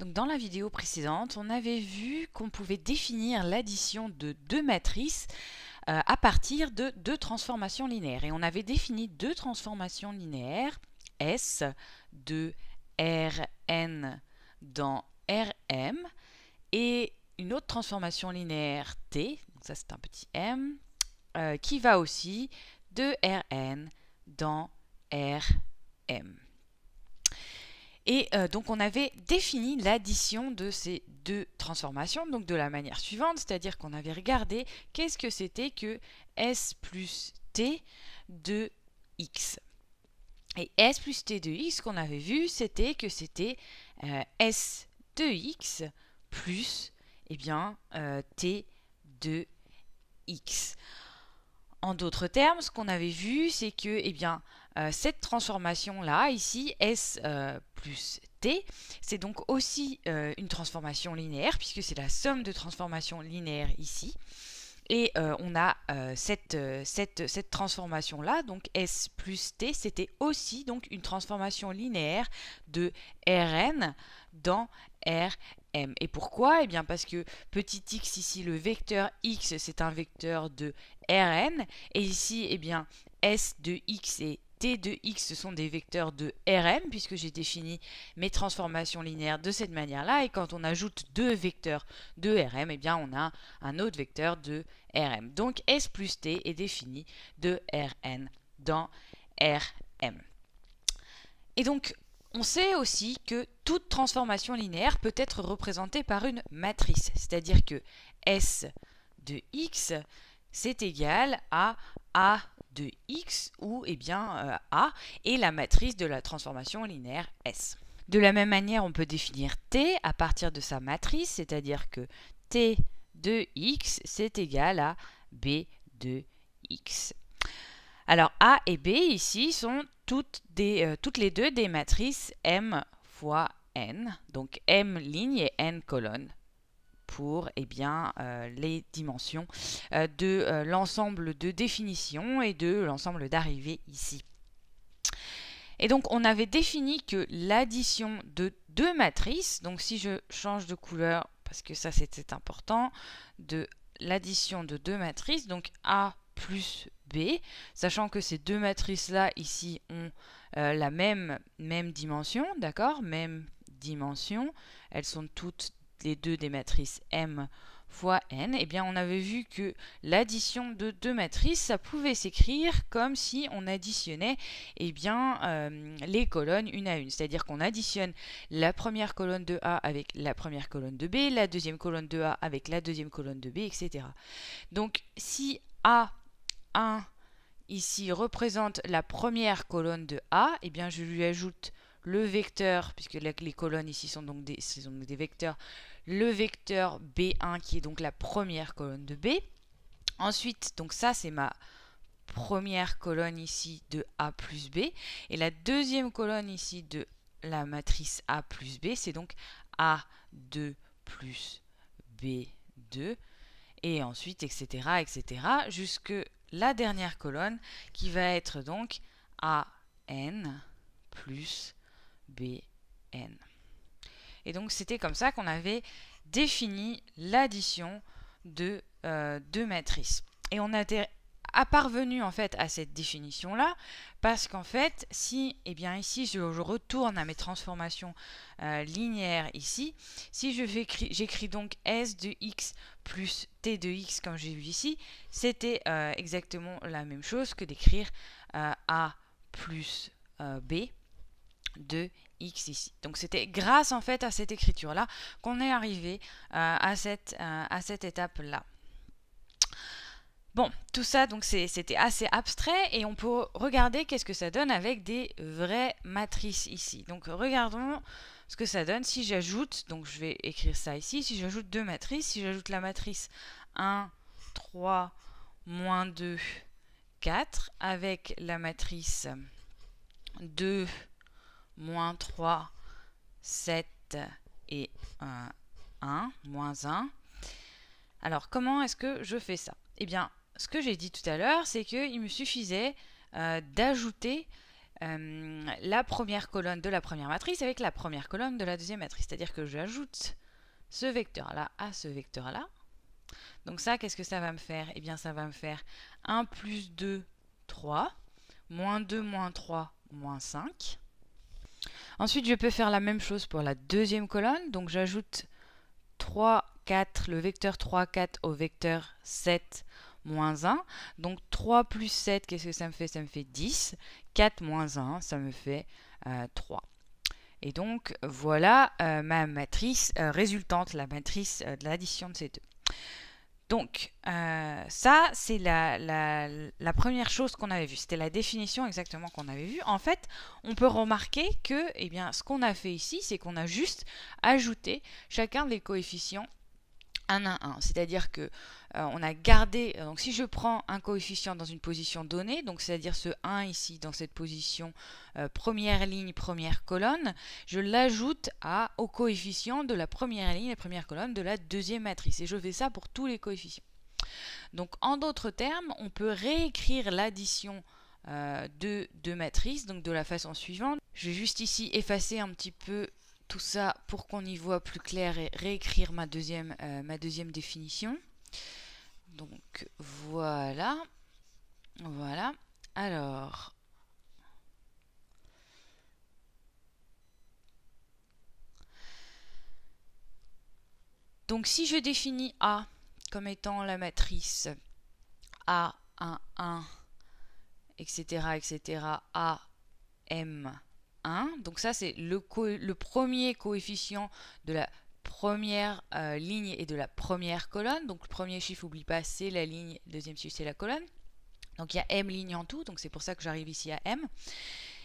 Donc dans la vidéo précédente, on avait vu qu'on pouvait définir l'addition de deux matrices euh, à partir de deux transformations linéaires. Et on avait défini deux transformations linéaires, S de Rn dans Rm, et une autre transformation linéaire T, ça c'est un petit m, euh, qui va aussi de Rn dans Rm. Et euh, donc on avait défini l'addition de ces deux transformations, donc de la manière suivante, c'est-à-dire qu'on avait regardé qu'est-ce que c'était que S plus T de X. Et S plus T de X qu'on avait vu, c'était que c'était euh, S de X plus et eh bien, euh, T de X. En d'autres termes, ce qu'on avait vu, c'est que eh bien, euh, cette transformation-là, ici, S euh, plus T, c'est donc aussi euh, une transformation linéaire, puisque c'est la somme de transformations linéaires ici. Et on a cette, transformation-là, donc S plus T, c'était aussi donc une transformation linéaire de Rn dans Rm. Et pourquoi Eh bien parce que petit x ici, le vecteur x, c'est un vecteur de Rn. Et ici, eh bien, S de x est T de x, ce sont des vecteurs de Rm, puisque j'ai défini mes transformations linéaires de cette manière-là. Et quand on ajoute deux vecteurs de Rm, et eh bien on a un autre vecteur de Rm. Donc S plus T est défini de Rn dans Rm. Et donc, on sait aussi que toute transformation linéaire peut être représentée par une matrice, c'est-à-dire que S de x, c'est égal à A de X ou eh bien, euh, A est la matrice de la transformation linéaire S. De la même manière, on peut définir T à partir de sa matrice, c'est-à-dire que T de X, c'est égal à B de X. Alors A et B ici sont toutes, euh, toutes les deux des matrices M fois N, donc M ligne et N colonnes pour eh bien, euh, les dimensions euh, de euh, l'ensemble de définition et de l'ensemble d'arrivées ici. Et donc on avait défini que l'addition de deux matrices, donc si je change de couleur, parce que ça c'était important, de l'addition de deux matrices, donc A plus B, sachant que ces deux matrices-là ici ont la même, même dimension, d'accord Même dimension, elles sont toutes des deux des matrices M fois n, et eh bien on avait vu que l'addition de deux matrices, ça pouvait s'écrire comme si on additionnait eh bien, euh, les colonnes une à une. C'est-à-dire qu'on additionne la première colonne de A avec la première colonne de B, la deuxième colonne de A avec la deuxième colonne de B, etc. Donc si A1 ici représente la première colonne de A, et eh bien je lui ajoute le vecteur, puisque les colonnes ici sont donc des, sont des vecteurs, le vecteur B1 qui est donc la première colonne de B. Ensuite, donc ça c'est ma première colonne ici de A plus B. Et la deuxième colonne ici de la matrice A plus B, c'est donc A2 plus B2. Et ensuite, etc., etc., jusque la dernière colonne qui va être donc AN plus BN. Et donc c'était comme ça qu'on avait défini l'addition de euh, deux matrices. Et on a parvenu en fait à cette définition là parce qu'en fait si et eh bien ici je, retourne à mes transformations euh, linéaires ici si j'écris donc s de x plus t de x comme j'ai vu ici c'était euh, exactement la même chose que d'écrire a plus b de x ici. Donc c'était grâce en fait à cette écriture-là qu'on est arrivé euh, à cette, euh, à cette étape-là. Bon, tout ça, donc c'était assez abstrait et on peut regarder qu'est-ce que ça donne avec des vraies matrices ici. Donc regardons ce que ça donne si j'ajoute, donc je vais écrire ça ici, si j'ajoute deux matrices, si j'ajoute la matrice 1, 3, moins 2, 4 avec la matrice 2, moins 3, 7 et 1, 1, moins 1. Alors, comment est-ce que je fais ça Eh bien, ce que j'ai dit tout à l'heure, c'est qu'il me suffisait euh, d'ajouter euh, la première colonne de la première matrice avec la première colonne de la deuxième matrice. C'est-à-dire que j'ajoute ce vecteur-là à ce vecteur-là. Donc ça, qu'est-ce que ça va me faire Eh bien, ça va me faire 1 plus 2, 3, moins 2, moins 3, moins 5. Ensuite, je peux faire la même chose pour la deuxième colonne. Donc j'ajoute 3, 4, le vecteur 3, 4 au vecteur 7, moins 1. Donc 3 plus 7, qu'est-ce que ça me fait Ça me fait 10. 4 moins 1, ça me fait 3. Euh, Et donc voilà euh, ma matrice euh, résultante, la matrice de l'addition de ces deux. Donc, euh, ça, c'est la, première chose qu'on avait vue. C'était la définition exactement qu'on avait vue. En fait, on peut remarquer que eh bien, ce qu'on a fait ici, c'est qu'on a juste ajouté chacun des coefficients 1 1. C'est-à-dire que euh, on a gardé, euh, donc si je prends un coefficient dans une position donnée, donc c'est-à-dire ce 1 ici dans cette position euh, première ligne, première colonne, je l'ajoute au coefficient de la première ligne, et première colonne de la deuxième matrice. Et je fais ça pour tous les coefficients. Donc en d'autres termes, on peut réécrire l'addition de deux matrices, donc de la façon suivante. Je vais juste ici effacer un petit peu tout ça pour qu'on y voit plus clair et réécrire ma deuxième, euh, ma deuxième définition. Donc voilà. Voilà. Alors. Donc si je définis A comme étant la matrice A, 1, 1, etc., etc., A, M, donc ça, c'est le, premier coefficient de la première euh, ligne et de la première colonne. Donc le premier chiffre, n'oublie pas, c'est la ligne, deuxième chiffre, c'est la colonne. Donc il y a m lignes en tout, donc c'est pour ça que j'arrive ici à m.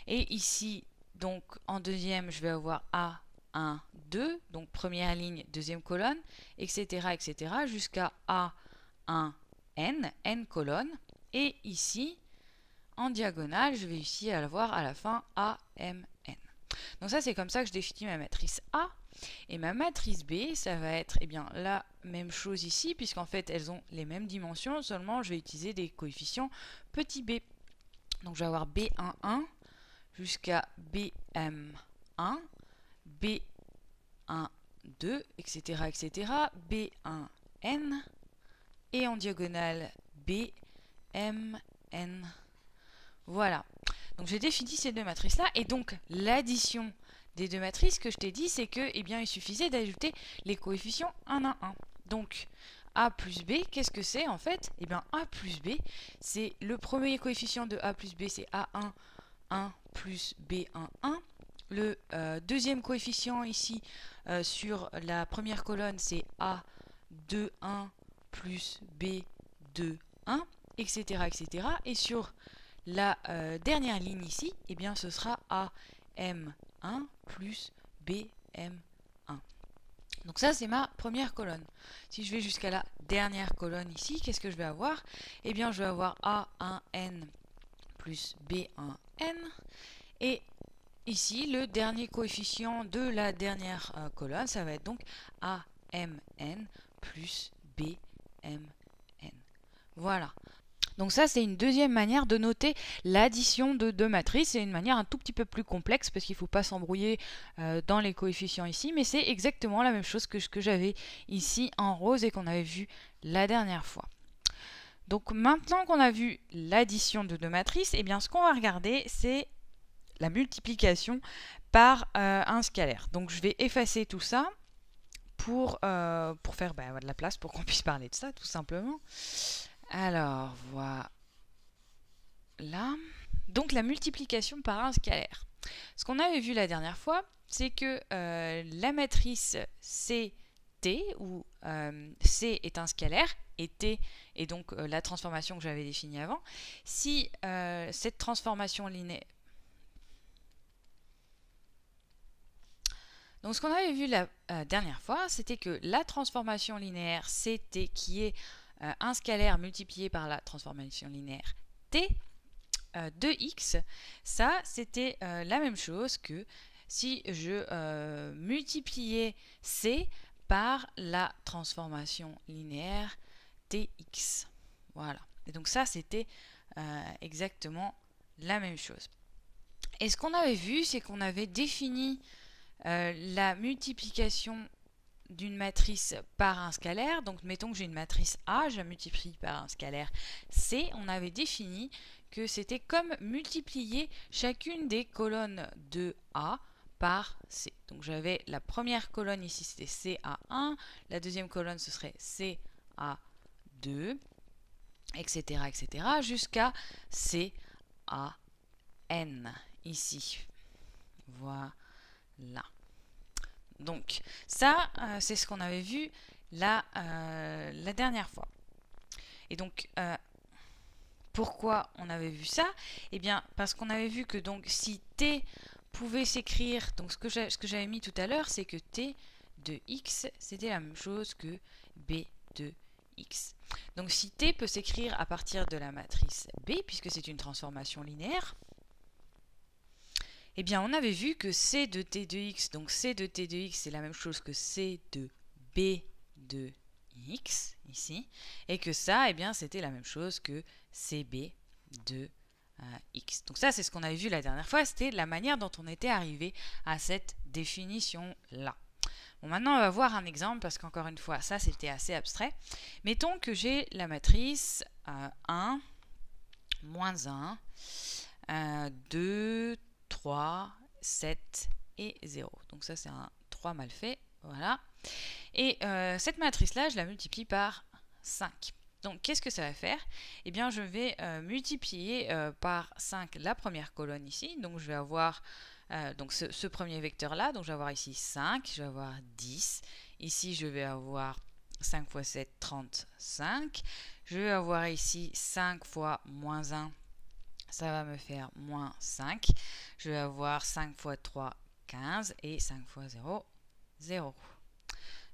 Et ici, donc en deuxième, je vais avoir A, 1, 2, donc première ligne, deuxième colonne, etc., etc., jusqu'à A, 1, N, N colonne. Et ici, en diagonale, je vais ici voir à la fin AMN. Donc ça, c'est comme ça que je définis ma matrice A. Et ma matrice B, ça va être eh bien, la même chose ici, puisqu'en fait, elles ont les mêmes dimensions, seulement je vais utiliser des coefficients petit b. Donc je vais avoir B11 jusqu'à BM1, B12, etc., etc., B1N, et en diagonale BMN. Voilà. Donc j'ai défini ces deux matrices-là, et donc l'addition des deux matrices que je t'ai dit, c'est que eh bien, il suffisait d'ajouter les coefficients 1 à 1. Donc a plus b, qu'est-ce que c'est en fait Eh bien a plus b, c'est le premier coefficient de a plus b, c'est a1, 1 plus b1, 1. Le euh, deuxième coefficient ici euh, sur la première colonne, c'est a2, 1 plus b2, 1, etc. etc. Et sur la euh, dernière ligne ici, eh bien, ce sera AM1 plus BM1. Donc ça, c'est ma première colonne. Si je vais jusqu'à la dernière colonne ici, qu'est-ce que je vais avoir Eh bien, je vais avoir A1N plus B1N. Et ici, le dernier coefficient de la dernière euh, colonne, ça va être donc AMN plus BMN. Voilà. Donc ça, c'est une deuxième manière de noter l'addition de deux matrices. C'est une manière un tout petit peu plus complexe parce qu'il ne faut pas s'embrouiller euh, dans les coefficients ici, mais c'est exactement la même chose que ce que j'avais ici en rose et qu'on avait vu la dernière fois. Donc maintenant qu'on a vu l'addition de deux matrices, eh bien ce qu'on va regarder, c'est la multiplication par euh, un scalaire. Donc je vais effacer tout ça pour, euh, pour faire bah, de la place pour qu'on puisse parler de ça tout simplement. Alors, voilà. Donc la multiplication par un scalaire. Ce qu'on avait vu la dernière fois, c'est que euh, la matrice CT, où euh, C est un scalaire, et T est donc euh, la transformation que j'avais définie avant, si cette transformation linéaire... Donc ce qu'on avait vu la dernière fois, c'était que la transformation linéaire CT, qui est euh, un scalaire multiplié par la transformation linéaire t euh, de x, ça c'était euh, la même chose que si je multipliais c par la transformation linéaire tx. Voilà. Et donc ça c'était exactement la même chose. Et ce qu'on avait vu, c'est qu'on avait défini la multiplication d'une matrice par un scalaire, donc mettons que j'ai une matrice A, je la multiplie par un scalaire C, on avait défini que c'était comme multiplier chacune des colonnes de A par C. Donc j'avais la première colonne ici c'était CA1, la deuxième colonne ce serait CA2, etc. etc. jusqu'à CAN ici. Voilà. Donc ça, euh, c'est ce qu'on avait vu la, euh, dernière fois. Et donc, euh, pourquoi on avait vu ça Eh bien, parce qu'on avait vu que donc si t pouvait s'écrire, donc ce que j'avais mis tout à l'heure, c'est que t de x, c'était la même chose que b de x. Donc si t peut s'écrire à partir de la matrice b, puisque c'est une transformation linéaire, eh bien, on avait vu que C de T de X, donc C de T de X, c'est la même chose que C de B de X, ici, et que ça, eh bien, c'était la même chose que CB de euh, X. Donc ça, c'est ce qu'on avait vu la dernière fois, c'était la manière dont on était arrivé à cette définition-là. Bon, maintenant, on va voir un exemple, parce qu'encore une fois, ça, c'était assez abstrait. Mettons que j'ai la matrice 1, euh, moins 1, 2 2, 3, 7 et 0. Donc ça c'est un 3 mal fait, voilà. Et euh, cette matrice-là, je la multiplie par 5. Donc qu'est-ce que ça va faire Eh bien je vais euh, multiplier euh, par 5 la première colonne ici, donc je vais avoir donc ce, premier vecteur-là, donc je vais avoir ici 5, je vais avoir 10, ici je vais avoir 5 x 7, 35, je vais avoir ici 5 fois moins 1, ça va me faire moins 5. Je vais avoir 5 fois 3, 15 et 5 fois 0, 0.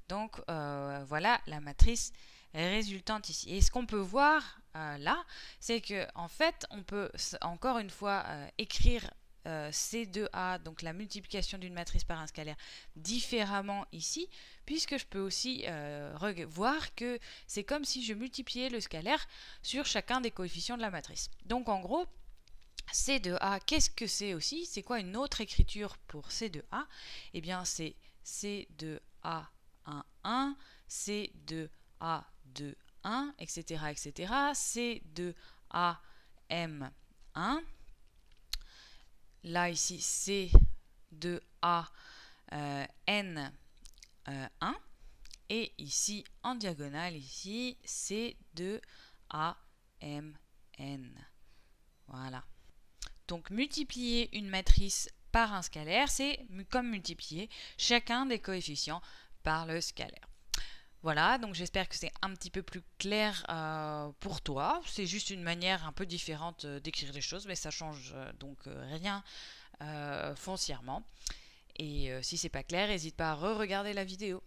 Donc euh, voilà la matrice résultante ici. Et ce qu'on peut voir euh, là, c'est que en fait, on peut encore une fois euh, écrire C2A, donc la multiplication d'une matrice par un scalaire, différemment ici, puisque je peux aussi voir que c'est comme si je multipliais le scalaire sur chacun des coefficients de la matrice. Donc en gros, C2A, qu'est-ce que c'est aussi C'est quoi une autre écriture pour C2A Eh bien, c'est C2A11, 1, C2A21, etc., etc., C2AM1. Là, ici, C2A euh, N1. Euh, et ici, en diagonale, ici, C2A Voilà. Donc multiplier une matrice par un scalaire, c'est comme multiplier chacun des coefficients par le scalaire. Voilà, donc j'espère que c'est un petit peu plus clair euh, pour toi. C'est juste une manière un peu différente euh, d'écrire les choses, mais ça ne change euh, donc rien foncièrement. Et si c'est pas clair, n'hésite pas à re-regarder la vidéo.